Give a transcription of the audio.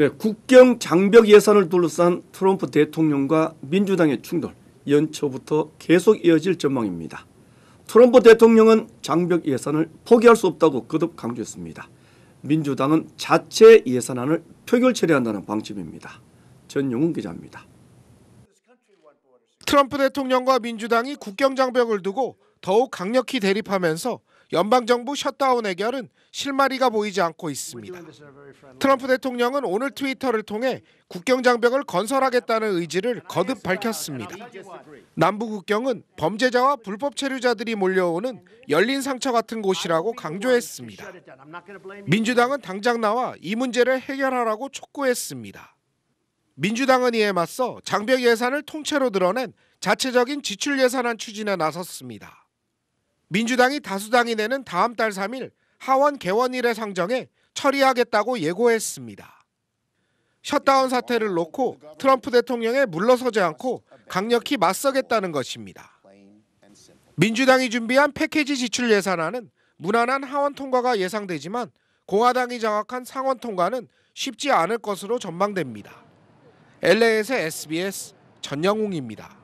네, 국경 장벽 예산을 둘러싼 트럼프 대통령과 민주당의 충돌 연초부터 계속 이어질 전망입니다. 트럼프 대통령은 장벽 예산을 포기할 수 없다고 거듭 강조했습니다. 민주당은 자체 예산안을 표결 처리한다는 방침입니다. 전용훈 기자입니다. 트럼프 대통령과 민주당이 국경 장벽을 두고 더욱 강력히 대립하면서 연방정부 셧다운 해결은 실마리가 보이지 않고 있습니다. 트럼프 대통령은 오늘 트위터를 통해 국경 장벽을 건설하겠다는 의지를 거듭 밝혔습니다. 남부 국경은 범죄자와 불법 체류자들이 몰려오는 열린 상처 같은 곳이라고 강조했습니다. 민주당은 당장 나와 이 문제를 해결하라고 촉구했습니다. 민주당은 이에 맞서 장벽 예산을 통째로 늘어낸 자체적인 지출 예산안 추진에 나섰습니다. 민주당이 다수당이 내는 다음 달 3일 하원 개원일에 상정해 처리하겠다고 예고했습니다. 셧다운 사태를 놓고 트럼프 대통령에 물러서지 않고 강력히 맞서겠다는 것입니다. 민주당이 준비한 패키지 지출 예산안은 무난한 하원 통과가 예상되지만 공화당이 장악한 상원 통과는 쉽지 않을 것으로 전망됩니다. LA에서 SBS 전영웅입니다.